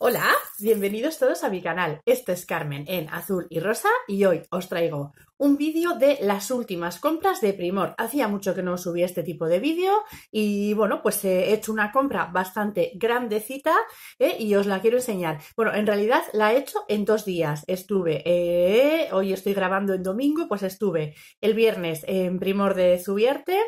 Hola, bienvenidos todos a mi canal. Esto es Carmen en azul y rosa y hoy os traigo un vídeo de las últimas compras de Primor. Hacía mucho que no subí este tipo de vídeo y bueno, pues he hecho una compra bastante grandecita ¿eh? y os la quiero enseñar. Bueno, en realidad la he hecho en dos días. Estuve, eh, hoy estoy grabando en domingo, pues estuve el viernes en Primor de Zubierte,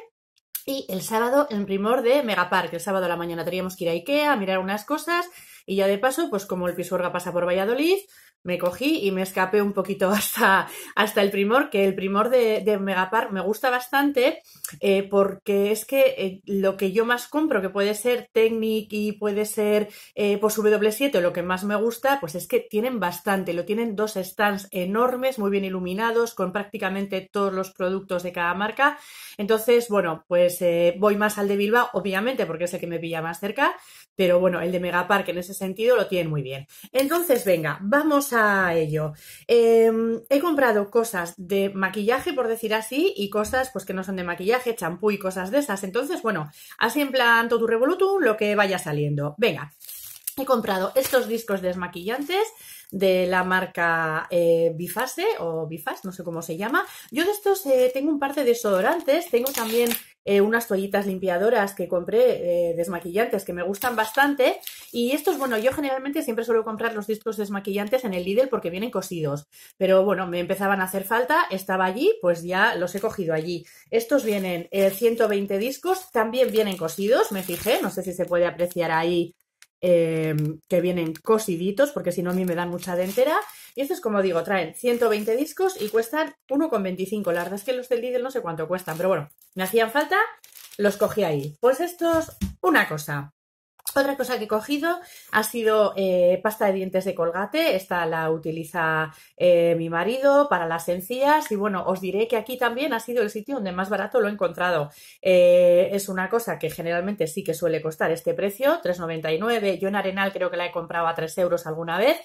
y el sábado en primor de Megapark. El sábado a la mañana teníamos que ir a Ikea a mirar unas cosas y ya de paso, pues como el Pisuerga pasa por Valladolid, me cogí y me escapé un poquito hasta, hasta el primor, que el primor de, Megapark me gusta bastante eh, porque es que eh, lo que yo más compro, que puede ser Technic y puede ser eh, por pues W7, lo que más me gusta, pues es que tienen bastante, lo tienen dos stands enormes, muy bien iluminados, con prácticamente todos los productos de cada marca. Entonces, bueno, pues voy más al de Bilbao, obviamente, porque es el que me pilla más cerca, pero bueno, el de Megapark en ese sentido lo tienen muy bien. Entonces, venga, vamos a ello. Em, he comprado cosas de maquillaje, por decir así, y cosas pues que no son de maquillaje, champú y cosas de esas. Entonces, bueno, así en plan tu revoluto lo que vaya saliendo. Venga, He comprado estos discos desmaquillantes de la marca eh, Bifase o Bifas, no sé cómo se llama. Yo de estos eh, tengo un par de desodorantes, tengo también eh, unas toallitas limpiadoras que compré, desmaquillantes, que me gustan bastante. Y estos, bueno, yo generalmente siempre suelo comprar los discos desmaquillantes en el Lidl porque vienen cosidos. Pero bueno, me empezaban a hacer falta, estaba allí, pues ya los he cogido allí. Estos vienen 120 discos, también vienen cosidos, me fijé, no sé si se puede apreciar ahí Em, que vienen cosiditos, porque si no a mí me dan mucha dentera. Y estos, como digo, traen 120 discos y cuestan 1,25. La verdad es que los del Lidl no sé cuánto cuestan, pero bueno, me hacían falta, los cogí ahí. Pues estos, una cosa. Otra cosa que he cogido ha sido eh, pasta de dientes de colgate. Esta la utiliza eh, mi marido para las encías. Y bueno, os diré que aquí también ha sido el sitio donde más barato lo he encontrado. Eh, es una cosa que generalmente sí que suele costar este precio, 3,99. Yo en Arenal creo que la he comprado a 3 euros alguna vez.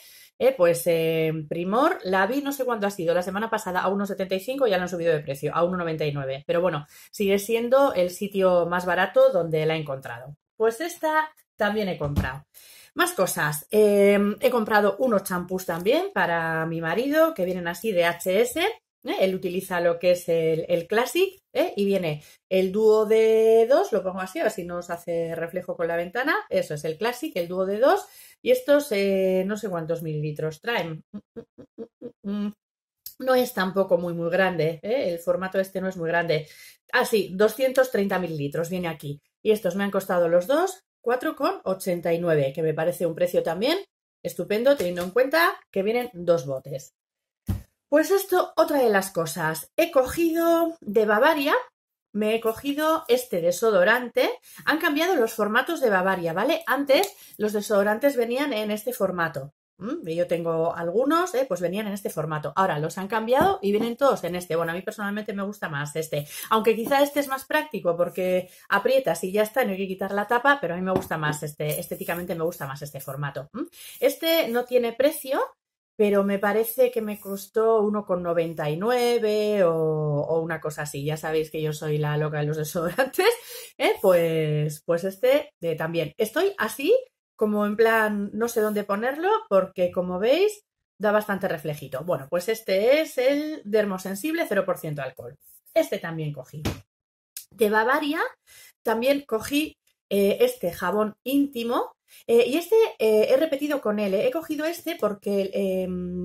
pues en Primor la vi no sé cuándo ha sido, la semana pasada a 1,75 ya la han subido de precio, a 1,99. Pero bueno, sigue siendo el sitio más barato donde la he encontrado. Pues esta también he comprado. Más cosas. Em, he comprado unos champús también para mi marido, que vienen así de HS. ¿eh? Él utiliza lo que es el, Classic ¿eh? y viene el dúo de dos lo pongo así, a ver si nos hace reflejo con la ventana. Eso es el Classic, el dúo de dos Y estos eh, no sé cuántos mililitros traen. No es tampoco muy, muy grande. El formato este no es muy grande. así, ah, 230 mililitros viene aquí. Y estos me han costado los dos 4,89, que me parece un precio también estupendo, teniendo en cuenta que vienen dos botes. Pues esto, otra de las cosas. He cogido de Bavaria, me he cogido este desodorante. Han cambiado los formatos de Bavaria, ¿vale? Antes los desodorantes venían en este formato. Mm, yo tengo algunos, eh, pues venían en este formato. Ahora los han cambiado y vienen todos en este. Bueno, a mí personalmente me gusta más este. Aunque quizá este es más práctico porque aprietas y ya está, no hay que quitar la tapa, pero a mí me gusta más este, estéticamente me gusta más este formato. Mm, este no tiene precio, pero me parece que me costó 1,99 o, o una cosa así. Ya sabéis que yo soy la loca de los desodorantes, eh, pues, pues este eh, también. Estoy así como en plan, no sé dónde ponerlo, porque como veis, da bastante reflejito. Bueno, pues este es el dermosensible 0% alcohol. Este también cogí. De Bavaria también cogí eh, este jabón íntimo. Eh, y este eh, he repetido con él. He cogido este porque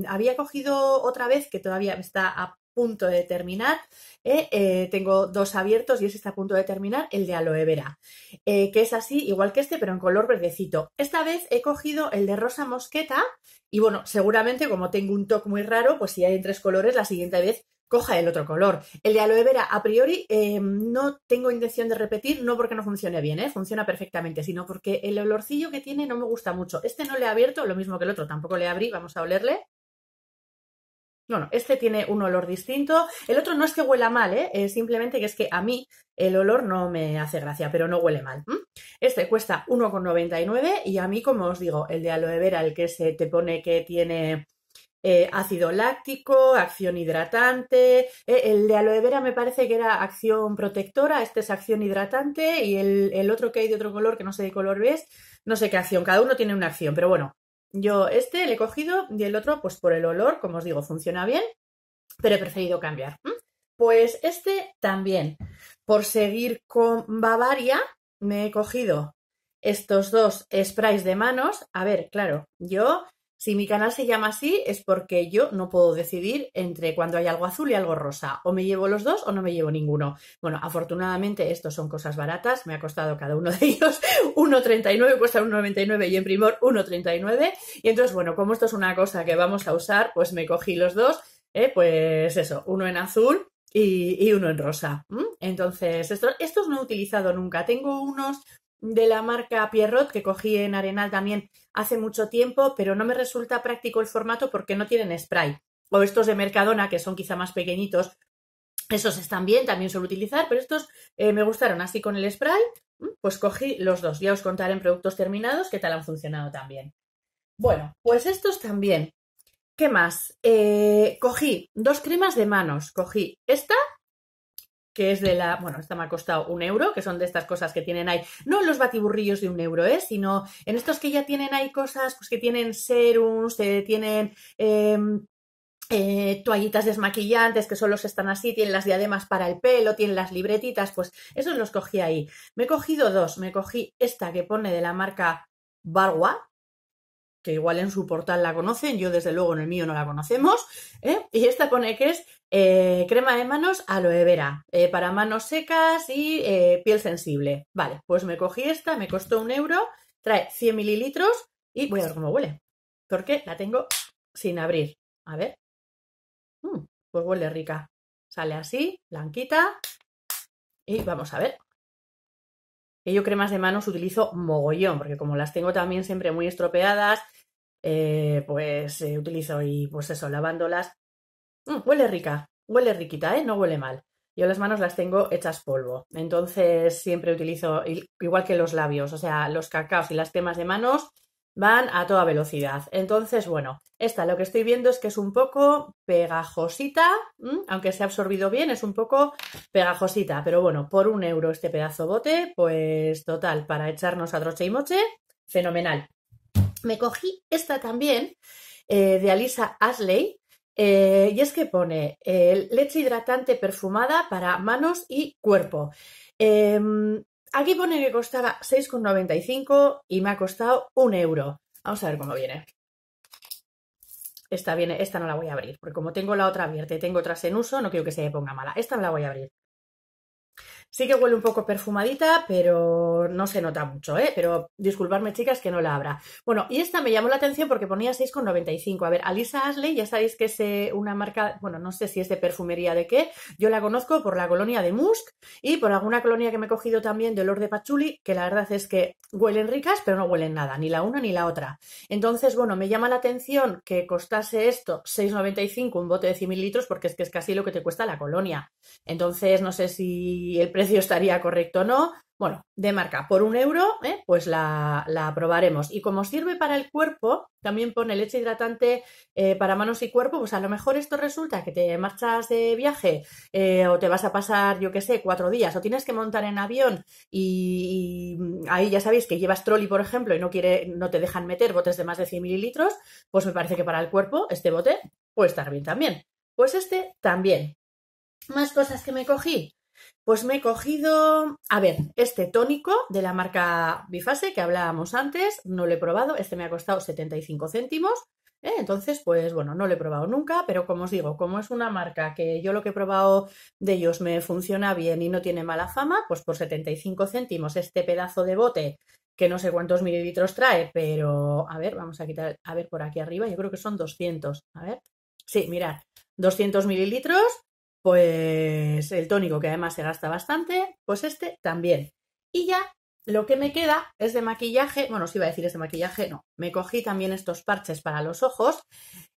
había cogido otra vez, que todavía está a punto de terminar. ¿eh? Eh, tengo dos abiertos y este está a punto de terminar, el de aloe vera, eh, que es así, igual que este, pero en color verdecito. Esta vez he cogido el de rosa mosqueta y bueno, seguramente como tengo un toque muy raro, pues si hay en tres colores, la siguiente vez coja el otro color. El de aloe vera, a priori, no tengo intención de repetir, no porque no funcione bien, funciona perfectamente, sino porque el olorcillo que tiene no me gusta mucho. Este no le he abierto, lo mismo que el otro, tampoco le abrí, vamos a olerle. Bueno, este tiene un olor distinto. El otro no es que huela mal, ¿eh? simplemente que es que a mí el olor no me hace gracia, pero no huele mal. Este cuesta 1,99 y a mí, como os digo, el de aloe vera, el que se te pone que tiene eh, ácido láctico, acción hidratante. Eh, el de aloe vera me parece que era acción protectora, este es acción hidratante y el, el otro que hay de otro color, que no sé de color ves, no sé qué acción. Cada uno tiene una acción, pero bueno, yo este le he cogido y el otro, pues por el olor, como os digo, funciona bien, pero he preferido cambiar. Pues este también. Por seguir con Bavaria, me he cogido estos dos sprays de manos. A ver, claro, yo si mi canal se llama así es porque yo no puedo decidir entre cuando hay algo azul y algo rosa. O me llevo los dos o no me llevo ninguno. Bueno, afortunadamente estos son cosas baratas. Me ha costado cada uno de ellos 1,39, cuesta 1,99 y en primor 1,39. Y entonces, bueno, como esto es una cosa que vamos a usar, pues me cogí los dos. ¿eh? pues eso, uno en azul y, uno en rosa. Entonces, estos no he utilizado nunca. Tengo unos de la marca Pierrot, que cogí en Arenal también hace mucho tiempo, pero no me resulta práctico el formato porque no tienen spray. O estos de Mercadona, que son quizá más pequeñitos, esos están bien, también suelo utilizar, pero estos eh, me gustaron así con el spray, mm, pues cogí los dos. Ya os contaré en productos terminados qué tal han funcionado también. Bueno, pues estos también. ¿Qué más? Eh, cogí dos cremas de manos. Cogí esta, que es de la, bueno, esta me ha costado un euro, que son de estas cosas que tienen ahí, no los batiburrillos de un euro, ¿eh? sino en estos que ya tienen ahí cosas pues, que tienen serums, tienen em, eh, toallitas desmaquillantes que solo se están así, tienen las diademas para el pelo, tienen las libretitas, pues esos los cogí ahí. Me he cogido dos, me cogí esta que pone de la marca Barwa, que igual en su portal la conocen, yo desde luego en el mío no la conocemos, ¿eh? y esta pone que es eh, crema de manos aloe vera, eh, para manos secas y eh, piel sensible. Vale, pues me cogí esta, me costó un euro, trae 100 mililitros y voy a ver cómo huele, porque la tengo sin abrir. A ver, mm, pues huele rica. Sale así, blanquita y vamos a ver. yo cremas de manos utilizo mogollón, porque como las tengo también siempre muy estropeadas, pues utilizo y pues eso, lavándolas Mm, huele rica, huele riquita, ¿eh? No huele mal. Yo las manos las tengo hechas polvo, entonces siempre utilizo igual que los labios, o sea, los cacaos y las temas de manos van a toda velocidad. Entonces, bueno, esta lo que estoy viendo es que es un poco pegajosita, aunque se ha absorbido bien, es un poco pegajosita, pero bueno, por un euro este pedazo bote, pues total, para echarnos a troche y moche, fenomenal. Me cogí esta también eh, de Alisa Ashley, eh, y es que pone eh, leche hidratante perfumada para manos y cuerpo. Em, aquí pone que costaba 6,95 y me ha costado un euro. Vamos a ver cómo viene. Esta viene, esta no la voy a abrir, porque como tengo la otra abierta y tengo otras en uso, no quiero que se me ponga mala. Esta no la voy a abrir. Sí que huele un poco perfumadita, pero no se nota mucho, ¿eh? Pero disculpadme, chicas, que no la abra. Bueno, y esta me llamó la atención porque ponía 6,95. A ver, Alisa Ashley, ya sabéis que es eh, una marca, bueno, no sé si es de perfumería de qué. Yo la conozco por la colonia de Musk y por alguna colonia que me he cogido también de olor de Pachuli, que la verdad es que huelen ricas, pero no huelen nada, ni la una ni la otra. Entonces, bueno, me llama la atención que costase esto 6,95 un bote de 100 mililitros porque es que es casi lo que te cuesta la colonia. Entonces, no sé si el precio estaría correcto o no. Bueno, de marca, por un euro, ¿eh? pues la, la, probaremos. Y como sirve para el cuerpo, también pone leche hidratante eh, para manos y cuerpo, pues a lo mejor esto resulta que te marchas de viaje eh, o te vas a pasar, yo qué sé, cuatro días o tienes que montar en avión y, ahí ya sabéis que llevas trolley, por ejemplo, y no, quiere, no te dejan meter botes de más de 100 mililitros, pues me parece que para el cuerpo este bote puede estar bien también. Pues este también. Más cosas que me cogí. Pues me he cogido, a ver, este tónico de la marca Bifase que hablábamos antes, no lo he probado, este me ha costado 75 céntimos, ¿eh? entonces pues bueno, no lo he probado nunca, pero como os digo, como es una marca que yo lo que he probado de ellos me funciona bien y no tiene mala fama, pues por 75 céntimos este pedazo de bote que no sé cuántos mililitros trae, pero a ver, vamos a quitar, a ver por aquí arriba, yo creo que son 200, a ver, sí, mirad, 200 mililitros pues el tónico, que además se gasta bastante, pues este también. Y ya lo que me queda es de maquillaje, bueno, si iba a decir es de maquillaje, no. Me cogí también estos parches para los ojos.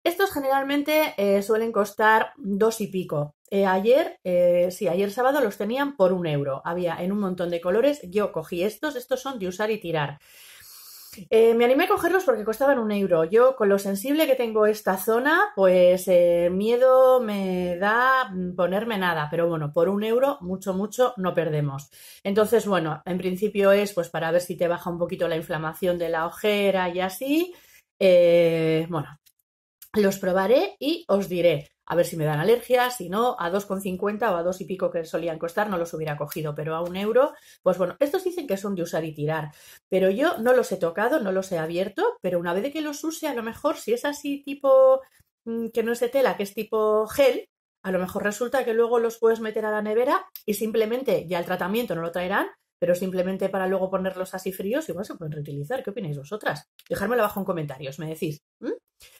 Estos generalmente eh, suelen costar dos y pico. Eh, ayer, eh, sí, ayer sábado los tenían por un euro. Había en un montón de colores. Yo cogí estos, estos son de usar y tirar. Eh, me animé a cogerlos porque costaban un euro. Yo, con lo sensible que tengo esta zona, pues eh, miedo me da ponerme nada. Pero bueno, por un euro, mucho, mucho, no perdemos. Entonces, bueno, en principio es pues para ver si te baja un poquito la inflamación de la ojera y así. Eh, bueno, los probaré y os diré a ver si me dan alergias, si no, a 2,50 o a 2 y pico que solían costar no los hubiera cogido, pero a un euro, pues bueno, estos dicen que son de usar y tirar, pero yo no los he tocado, no los he abierto, pero una vez que los use, a lo mejor si es así tipo mm, que no es de tela, que es tipo gel, a lo mejor resulta que luego los puedes meter a la nevera y simplemente ya el tratamiento no lo traerán, pero simplemente para luego ponerlos así fríos, igual se pueden reutilizar. ¿Qué opináis vosotras? Dejármelo abajo en comentarios, me decís. ¿Mm?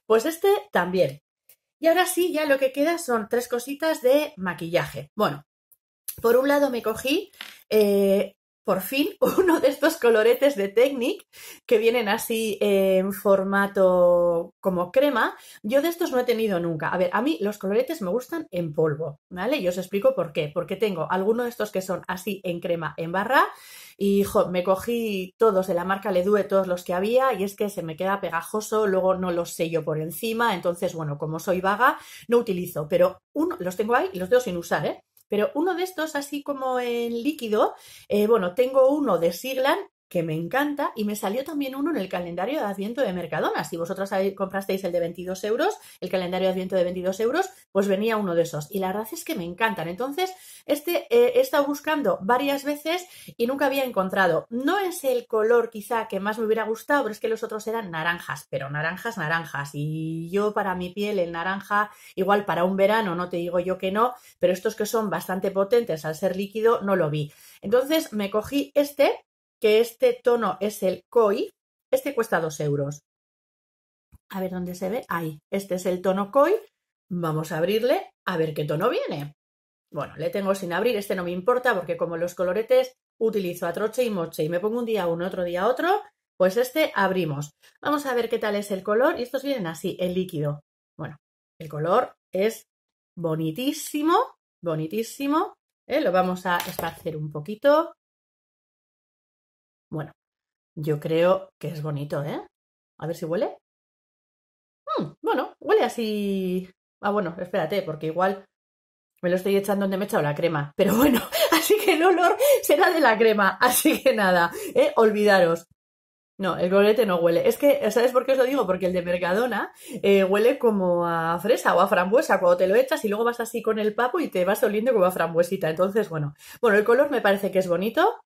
Pues este también. Y ahora sí, ya lo que queda son tres cositas de maquillaje. Bueno, por un lado me cogí eh, por fin uno de estos coloretes de Technic que vienen así en formato como crema. Yo de estos no he tenido nunca. A ver, a mí los coloretes me gustan en polvo, ¿vale? Y os explico por qué. Porque tengo algunos de estos que son así en crema en barra y me cogí todos de la marca Ledue, todos los que había y es que se me queda pegajoso, luego no los sello por encima. Entonces, bueno, como soy vaga, no utilizo, pero uno, los tengo ahí y los dejo sin usar, ¿eh? Pero uno de estos, así como en líquido, eh, bueno, tengo uno de Siglan que me encanta y me salió también uno en el calendario de Adviento de Mercadona. Si vosotras comprasteis el de 22 euros, el calendario de Adviento de 22 euros, pues venía uno de esos. Y la verdad es que me encantan. Entonces, este eh, he estado buscando varias veces y nunca había encontrado. No es el color quizá que más me hubiera gustado, pero es que los otros eran naranjas, pero naranjas, naranjas. Y yo para mi piel el naranja, igual para un verano, no te digo yo que no, pero estos que son bastante potentes al ser líquido, no lo vi. Entonces me cogí este que este tono es el koi, este cuesta 2 euros. A ver dónde se ve. Ahí, este es el tono koi. Vamos a abrirle a ver qué tono viene. Bueno, le tengo sin abrir, este no me importa porque como los coloretes utilizo a troche y moche y me pongo un día uno, otro día otro, pues este abrimos. Vamos a ver qué tal es el color y estos vienen así, el líquido. Bueno, el color es bonitísimo, bonitísimo. ¿eh? Lo vamos a esparcer un poquito. Bueno, yo creo que es bonito, ¿eh? A ver si huele. Mm, bueno, huele así. Ah, bueno, espérate, porque igual me lo estoy echando donde me he echado la crema. Pero bueno, así que el olor será de la crema. Así que nada, ¿eh? olvidaros. No, el golete no huele. Es que, ¿sabes por qué os lo digo? Porque el de Mercadona eh, huele como a fresa o a frambuesa cuando te lo echas y luego vas así con el papo y te vas oliendo como a frambuesita. Entonces, bueno. Bueno, el color me parece que es bonito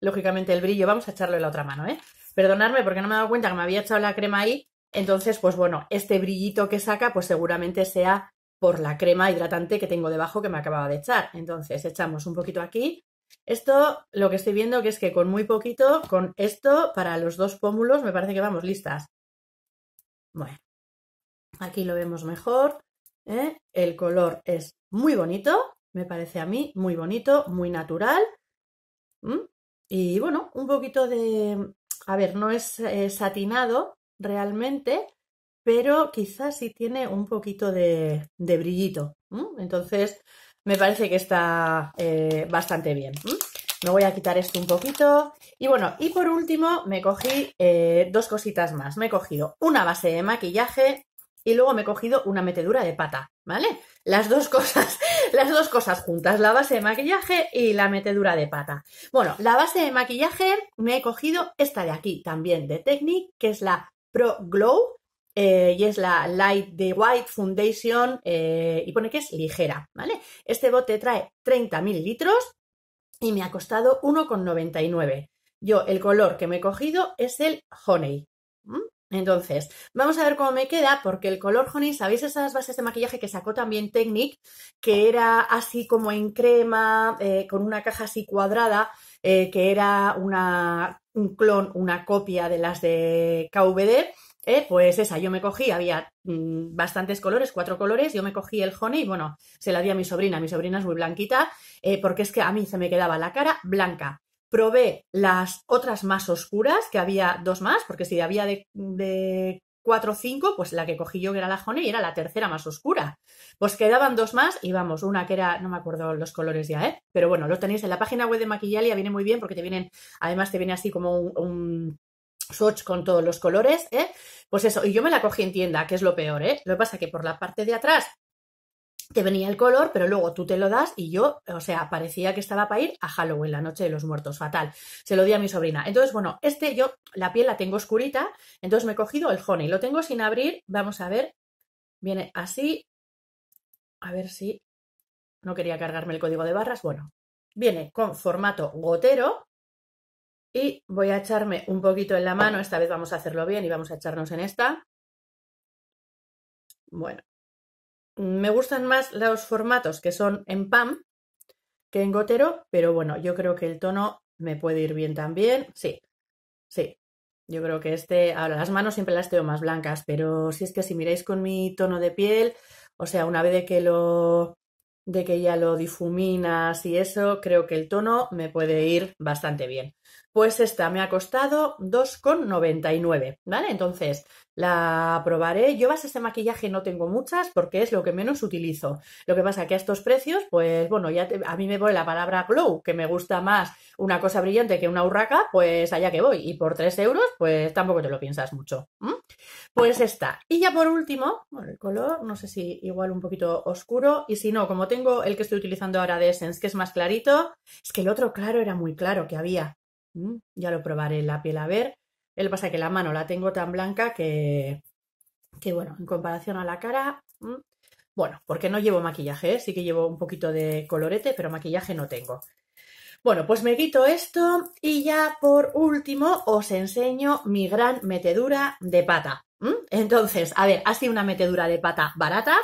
lógicamente el brillo. Vamos a echarlo en la otra mano, ¿eh? Perdonadme porque no me he dado cuenta que me había echado la crema ahí. Entonces, pues bueno, este brillito que saca, pues seguramente sea por la crema hidratante que tengo debajo que me acababa de echar. Entonces, echamos un poquito aquí. Esto lo que estoy viendo que es que con muy poquito, con esto, para los dos pómulos, me parece que vamos listas. Bueno, aquí lo vemos mejor. ¿eh? El color es muy bonito, me parece a mí muy bonito, muy natural. ¿Mm? Y bueno, un poquito de... A ver, no es satinado realmente, pero quizás sí tiene un poquito de, de brillito. Entonces, me parece que está eh, bastante bien. Me voy a quitar esto un poquito. Y bueno, y por último me cogí eh, dos cositas más. Me he cogido una base de maquillaje y luego me he cogido una metedura de pata, ¿vale? Las dos cosas las dos cosas juntas, la base de maquillaje y la metedura de pata. Bueno, la base de maquillaje me he cogido esta de aquí también, de Technic, que es la Pro Glow. Eh, y es la Light de White Foundation eh, y pone que es ligera, ¿vale? Este bote trae 30 litros y me ha costado 1,99. Yo el color que me he cogido es el Honey. ¿Mm? Entonces, vamos a ver cómo me queda, porque el color honey, ¿sabéis esas bases de maquillaje que sacó también Technic? Que era así como en crema, eh, con una caja así cuadrada, eh, que era una, un clon, una copia de las de KVD. Eh, pues esa, yo me cogí, había mm, bastantes colores, cuatro colores, yo me cogí el honey y bueno, se la di a mi sobrina, mi sobrina es muy blanquita, porque es que a mí se me quedaba la cara blanca, probé las otras más oscuras, que había dos más, porque si había de, cuatro o cinco, pues la que cogí yo que era la Honey era la tercera más oscura. Pues quedaban dos más y vamos, una que era, no me acuerdo los colores ya, ¿eh? Pero bueno, lo tenéis en la página web de Maquillalia, viene muy bien porque te vienen, además te viene así como un, un swatch con todos los colores, ¿eh? Pues eso, y yo me la cogí en tienda, que es lo peor, ¿eh? Lo que pasa es que por la parte de atrás te venía el color, pero luego tú te lo das y yo, o sea, parecía que estaba para ir a Halloween, la noche de los muertos, fatal. Se lo di a mi sobrina. Entonces, bueno, este yo, la piel la tengo oscurita, entonces me he cogido el honey. Lo tengo sin abrir, vamos a ver. Viene así. A ver si. No quería cargarme el código de barras. Bueno, viene con formato gotero. Y voy a echarme un poquito en la mano. Esta vez vamos a hacerlo bien y vamos a echarnos en esta. Bueno, me gustan más los formatos que son en PAM que en gotero, pero bueno, yo creo que el tono me puede ir bien también. Sí, sí. Yo creo que este, ahora las manos siempre las tengo más blancas, pero si es que si miráis con mi tono de piel, o sea, una vez de que de que ya lo difuminas y eso, creo que el tono me puede ir bastante bien. Pues esta me ha costado 2,99, ¿vale? Entonces la probaré. Yo base este maquillaje no tengo muchas porque es lo que menos utilizo. Lo que pasa que a estos precios, pues bueno, ya a mí me pone la palabra glow, que me gusta más una cosa brillante que una urraca, pues allá que voy. Y por 3 euros, pues tampoco te lo piensas mucho. Pues esta. Y ya por último, bueno, el color, no sé si igual un poquito oscuro. Y si no, como tengo el que estoy utilizando ahora de Essence, que es más clarito, es que el otro claro era muy claro que había. Mm, ya lo probaré la piel a ver. el pasa que la mano la tengo tan blanca que, que bueno, en comparación a la cara, mm, bueno, porque no llevo maquillaje, ¿eh? sí que llevo un poquito de colorete, pero maquillaje no tengo. Bueno, pues me quito esto y ya por último os enseño mi gran metedura de pata. Mm. Entonces, a ver, ha sido una metedura de pata barata.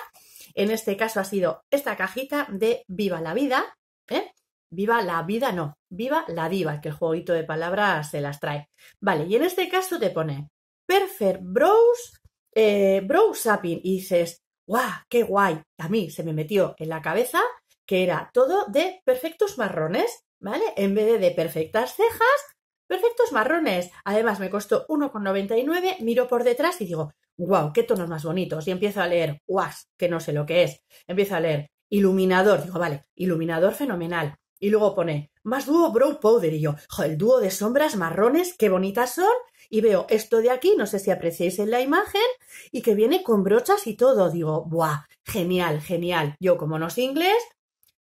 En este caso ha sido esta cajita de Viva la Vida, ¿eh? Viva la vida, no. Viva la diva, que el jueguito de palabras se las trae. Vale, y en este caso te pone Perfect brows eh, Browse Y dices, ¡guau! ¡Qué guay! A mí se me metió en la cabeza que era todo de perfectos marrones, ¿vale? En vez de perfectas cejas, perfectos marrones. Además, me costó 1,99. Miro por detrás y digo, ¡guau! ¡Qué tonos más bonitos! Y empiezo a leer, ¡guas! Que no sé lo que es. Empiezo a leer. Iluminador, digo, vale, iluminador fenomenal y luego pone, más dúo Brow Powder. Y yo, el dúo de sombras marrones, qué bonitas son. Y veo esto de aquí, no sé si apreciáis en la imagen, y que viene con brochas y todo. Digo, ¡buah! Genial, genial. Yo, como no sé inglés,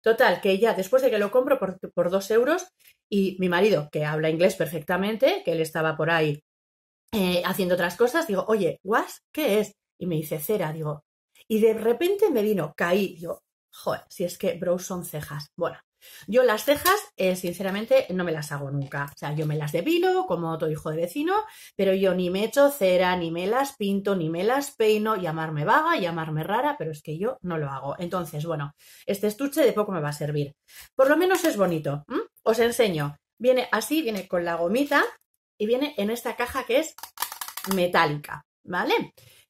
total, que ya después de que lo compro por, dos euros, y mi marido, que habla inglés perfectamente, que él estaba por ahí eh, haciendo otras cosas, digo, oye, guas ¿Qué es? Y me dice cera, digo. Y de repente me vino, caí, digo, joder, si es que brows son cejas. Bueno, yo las cejas, eh, sinceramente, no me las hago nunca. O sea, yo me las depilo como otro hijo de vecino, pero yo ni me echo cera, ni me las pinto, ni me las peino, llamarme vaga, llamarme rara, pero es que yo no lo hago. Entonces, bueno, este estuche de poco me va a servir. Por lo menos es bonito. Os enseño. Viene así, viene con la gomita y viene en esta caja que es metálica, ¿vale?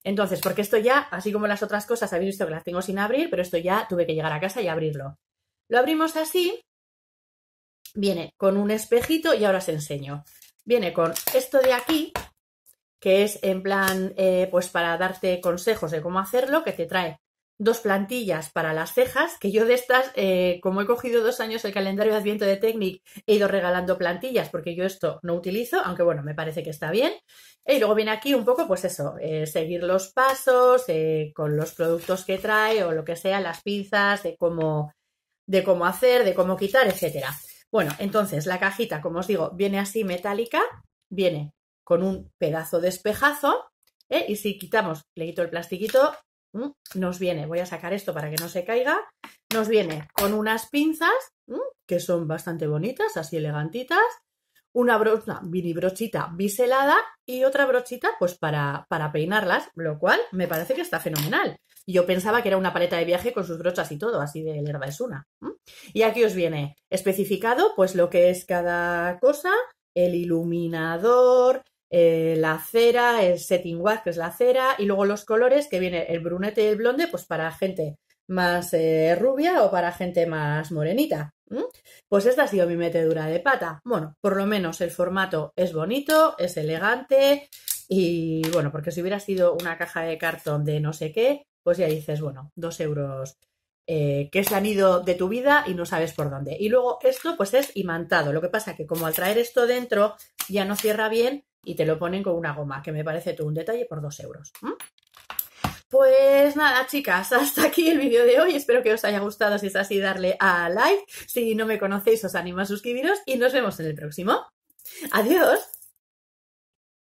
Entonces, porque esto ya, así como las otras cosas, habéis visto que las tengo sin abrir, pero esto ya tuve que llegar a casa y abrirlo. Lo abrimos así, viene con un espejito y ahora os enseño. Viene con esto de aquí, que es en plan, eh, pues para darte consejos de cómo hacerlo, que te trae dos plantillas para las cejas, que yo de estas, eh, como he cogido dos años el calendario de Adviento de Technic, he ido regalando plantillas porque yo esto no utilizo, aunque bueno, me parece que está bien. Y luego viene aquí un poco, pues eso, eh, seguir los pasos con los productos que trae o lo que sea, las pinzas, de cómo, de cómo hacer, de cómo quitar, etcétera Bueno, entonces la cajita, como os digo, viene así metálica, viene con un pedazo de espejazo, ¿eh? y si quitamos, le quito el plastiquito, nos viene, voy a sacar esto para que no se caiga, nos viene con unas pinzas, que son bastante bonitas, así elegantitas, una, brocha, mini brochita biselada y otra brochita pues para, para peinarlas, lo cual me parece que está fenomenal. Yo pensaba que era una paleta de viaje con sus brochas y todo, así de hierba es una. Y aquí os viene especificado pues lo que es cada cosa, el iluminador, eh, la cera, el setting wax, que es la cera, y luego los colores, que viene el brunete y el blonde, pues para gente más eh, rubia o para gente más morenita. Pues esta ha sido mi metedura de pata. Bueno, por lo menos el formato es bonito, es elegante y bueno, porque si hubiera sido una caja de cartón de no sé qué, pues ya dices, bueno, dos euros eh, que se han ido de tu vida y no sabes por dónde. Y luego esto pues es imantado. Lo que pasa que como al traer esto dentro ya no cierra bien y te lo ponen con una goma, que me parece todo un detalle por dos euros. Pues nada, chicas, hasta aquí el vídeo de hoy. Espero que os haya gustado. Si es así, darle a like. Si no me conocéis, os animo a suscribiros y nos vemos en el próximo. Adiós.